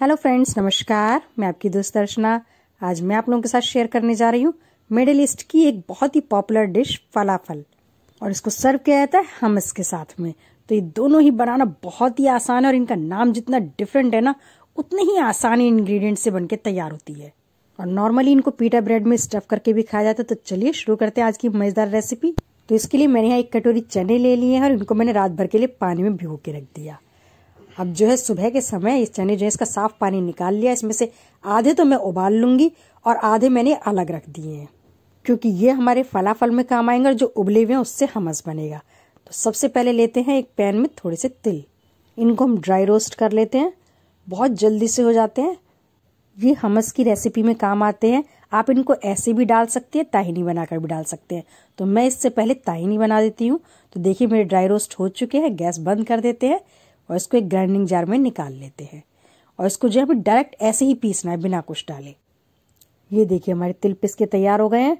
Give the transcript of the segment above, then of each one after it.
hello friends नमस्कार मैं आपकी दोस्त दर्शना आज मैं आप लोगों के साथ शेयर करने जा रही हूँ मिडिल ईस्ट की एक बहुत ही पॉपुलर डिश फलाफल और इसको सर्व किया जाता है हम इसके साथ में तो ये दोनों ही बनाना बहुत ही आसान है और इनका नाम जितना डिफरेंट है ना उतने ही आसान इंग्रेडिएंट से बनके तैयार होती है और नॉर्मली इनको पीटा ब्रेड में स्टफ करके भी खाया जाता है तो चलिए शुरू करते हैं आज की मजेदार रेसिपी तो इसके लिए मैंने यहाँ एक कटोरी चने ले लिए हैं और इनको मैंने रात भर के लिए पानी में भिगो के रख दिया अब जो है सुबह के समय इस चने जो है इसका साफ पानी निकाल लिया इसमें से आधे तो मैं उबाल लूंगी और आधे मैंने अलग रख दिए हैं क्योंकि ये हमारे फलाफल में काम आएंगे और जो उबले हुए हैं उससे हमस बनेगा तो सबसे पहले लेते हैं एक पैन में थोड़े से तिल इनको हम ड्राई रोस्ट कर लेते हैं बहुत जल्दी से हो जाते हैं ये हमस की रेसिपी में काम आते हैं आप इनको ऐसे भी डाल सकते हैं ताहिनी बनाकर भी डाल सकते हैं तो मैं इससे पहले ताहिनी बना देती हूँ तो देखिए मेरे ड्राई रोस्ट हो चुके हैं गैस बंद कर देते हैं और इसको एक ग्राइंडिंग जार में निकाल लेते हैं और इसको जो है हमें डायरेक्ट ऐसे ही पीसना है बिना कुछ डाले ये देखिए हमारे तिल पिस के तैयार हो गए हैं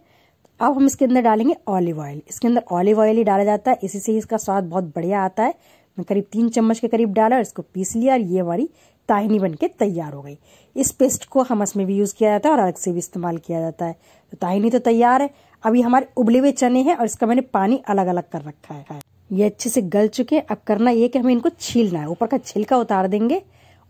अब हम इसके अंदर डालेंगे ऑलिव ऑयल इसके अंदर ऑलिव ऑयल ही डाला जाता है इसी से इसका स्वाद बहुत बढ़िया आता है मैं करीब तीन चम्मच के करीब डाला और इसको पीस लिया और ये हमारी ताहिनी बनके तैयार हो गई इस पेस्ट को हम इसमें भी यूज़ किया जाता है और अलग से भी इस्तेमाल किया जाता है तो ताहिनी तो तैयार है अभी हमारे उबले हुए चने हैं और इसका मैंने पानी अलग अलग कर रखा है ये अच्छे से गल चुके हैं अब करना ये कि हमें इनको छीलना है ऊपर का छिलका उतार देंगे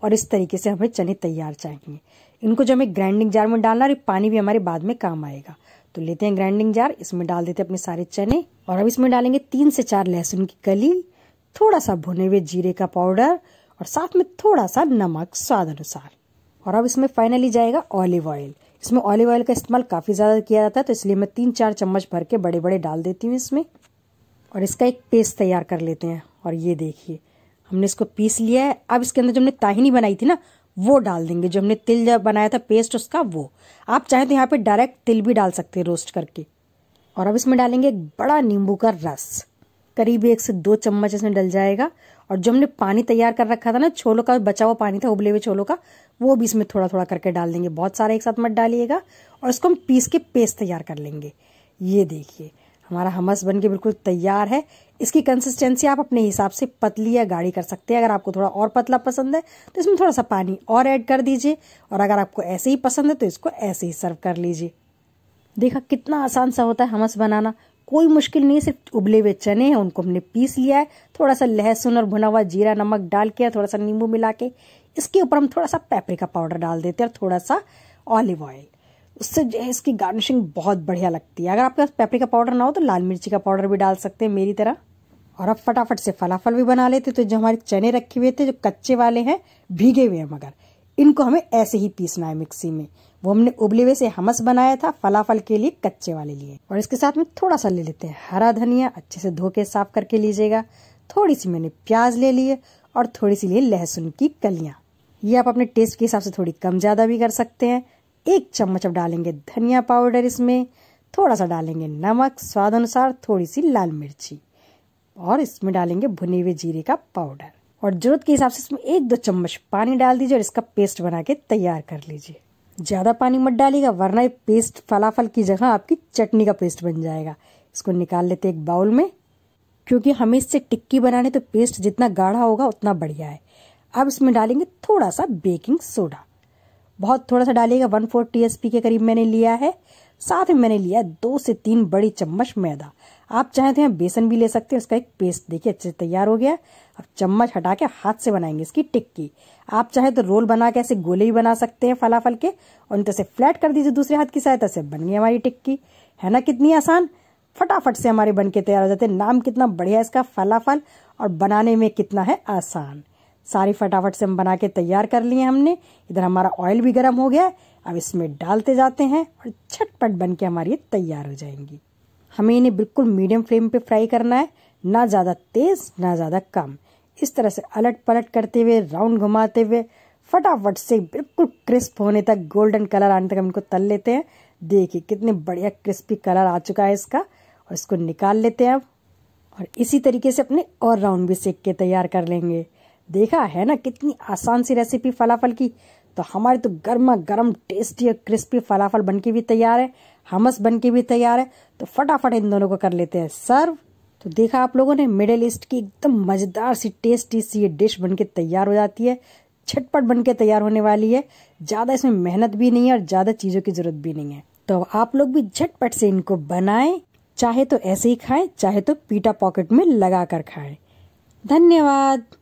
और इस तरीके से हमें चने तैयार चाहिए इनको जो हमें ग्राइंडिंग जार में डालना और पानी भी हमारे बाद में काम आएगा तो लेते हैं ग्राइंडिंग जार इसमें डाल देते हैं अपने सारे चने और अब इसमें डालेंगे तीन से चार लहसुन की कली थोड़ा सा भुने हुए जीरे का पाउडर और साथ में थोड़ा सा नमक स्वाद अनुसार और अब इसमें फाइनली जाएगा ऑलिव ऑयल इसमें ऑलिव ऑयल का इस्तेमाल काफ़ी ज़्यादा किया जाता है तो इसलिए मैं तीन चार चम्मच भर के बड़े बड़े डाल देती हूँ इसमें और इसका एक पेस्ट तैयार कर लेते हैं और ये देखिए हमने इसको पीस लिया है अब इसके अंदर जो हमने ताहिनी बनाई थी ना वो डाल देंगे जो हमने तिल बनाया था पेस्ट उसका वो आप चाहें तो यहाँ पे डायरेक्ट तिल भी डाल सकते हैं रोस्ट करके और अब इसमें डालेंगे एक बड़ा नींबू का रस करीब एक से दो चम्मच इसमें डल जाएगा और जो हमने पानी तैयार कर रखा था ना छोलों का बचा हुआ पानी था उबले हुए छोलों का वो भी इसमें थोड़ा थोड़ा करके डाल देंगे बहुत सारा एक साथ मत डालिएगा और इसको हम पीस के पेस्ट तैयार कर लेंगे ये देखिए हमारा हमस बन के बिल्कुल तैयार है इसकी कंसिस्टेंसी आप अपने हिसाब से पतली या गाढ़ी कर सकते हैं अगर आपको थोड़ा और पतला पसंद है तो इसमें थोड़ा सा पानी और ऐड कर दीजिए और अगर आपको ऐसे ही पसंद है तो इसको ऐसे ही सर्व कर लीजिए देखा कितना आसान सा होता है हमस बनाना कोई मुश्किल नहीं सिर्फ उबले हुए चने हैं उनको हमने पीस लिया है थोड़ा सा लहसुन और भुना हुआ जीरा नमक डाल के थोड़ा सा नींबू मिला के इसके ऊपर हम थोड़ा सा पेपरिका पाउडर डाल देते हैं और थोड़ा सा ऑलिव ऑयल उससे जो है इसकी गार्निशिंग बहुत बढ़िया लगती है अगर आपके पास पेपरिका पाउडर ना हो तो लाल मिर्ची का पाउडर भी डाल सकते हैं मेरी तरह और अब फटाफट से फलाफल भी बना लेते तो जो हमारे चने रखे हुए थे जो कच्चे वाले हैं भीगे हुए हैं मगर इनको हमें ऐसे ही पीसना है मिक्सी में वो हमने उबले हुए से हमस बनाया था फलाफल के लिए कच्चे वाले लिए और इसके साथ में थोड़ा सा ले लेते हैं हरा धनिया अच्छे से धो के साफ करके लीजिएगा थोड़ी सी मैंने प्याज ले लिए और थोड़ी सी लिए लहसुन की कलियां ये आप अपने टेस्ट के हिसाब से थोड़ी कम ज़्यादा भी कर सकते हैं एक चम्मच अब डालेंगे धनिया पाउडर इसमें थोड़ा सा डालेंगे नमक स्वाद अनुसार थोड़ी सी लाल मिर्ची और इसमें डालेंगे भुने हुए जीरे का पाउडर और जरूरत के हिसाब से इसमें एक दो चम्मच पानी डाल दीजिए और इसका पेस्ट बना के तैयार कर लीजिए ज़्यादा पानी मत डालिएगा वरना ये पेस्ट फलाफल की जगह आपकी चटनी का पेस्ट बन जाएगा इसको निकाल लेते एक बाउल में क्योंकि हमें इससे टिक्की बनाने तो पेस्ट जितना गाढ़ा होगा उतना बढ़िया है अब इसमें डालेंगे थोड़ा सा बेकिंग सोडा बहुत थोड़ा सा डालिएगा वन फोर टी के करीब मैंने लिया है साथ में मैंने लिया दो से तीन बड़ी चम्मच मैदा आप चाहें तो यहाँ बेसन भी ले सकते हैं उसका एक पेस्ट देखिए अच्छे से तैयार हो गया अब चम्मच हटा के हाथ से बनाएंगे इसकी टिक्की आप चाहें तो रोल बना के ऐसे गोले भी बना सकते हैं फलाफल के और उनसे फ्लैट कर दीजिए दूसरे हाथ की सहायता से बन गई हमारी टिक्की है ना कितनी आसान फटाफट से हमारे बन के तैयार हो जाते हैं नाम कितना बढ़िया है इसका फलाफल और बनाने में कितना है आसान सारी फटाफट से हम बना के तैयार कर लिए हमने इधर हमारा ऑयल भी गर्म हो गया अब इसमें डालते जाते हैं और छटपट बन के हमारी तैयार हो जाएंगी हमें इन्हें बिल्कुल मीडियम फ्लेम पे फ्राई करना है ना ज़्यादा तेज़ ना ज़्यादा कम इस तरह से अलट पलट करते हुए राउंड घुमाते हुए फटाफट से बिल्कुल क्रिस्प होने तक गोल्डन कलर आने तक हम इनको तल लेते हैं देखिए कितने बढ़िया क्रिस्पी कलर आ चुका है इसका और इसको निकाल लेते हैं अब और इसी तरीके से अपने और राउंड भी सेक के तैयार कर लेंगे देखा है ना कितनी आसान सी रेसिपी फलाफल की तो हमारी तो गर्मा गर्म टेस्टी और क्रिस्पी फलाफल बन के भी तैयार है हमस बन के भी तैयार है तो फटाफट इन दोनों को कर लेते हैं सर्व तो देखा आप लोगों ने मिडिल ईस्ट की एकदम मज़ेदार सी टेस्टी सी ये डिश बन के तैयार हो जाती है छटपट बन के तैयार होने वाली है ज़्यादा इसमें मेहनत भी नहीं है और ज़्यादा चीज़ों की ज़रूरत भी नहीं है तो आप लोग भी झटपट से इनको बनाए चाहे तो ऐसे ही खाए चाहे तो पीटा पॉकेट में लगा कर खाए धन्यवाद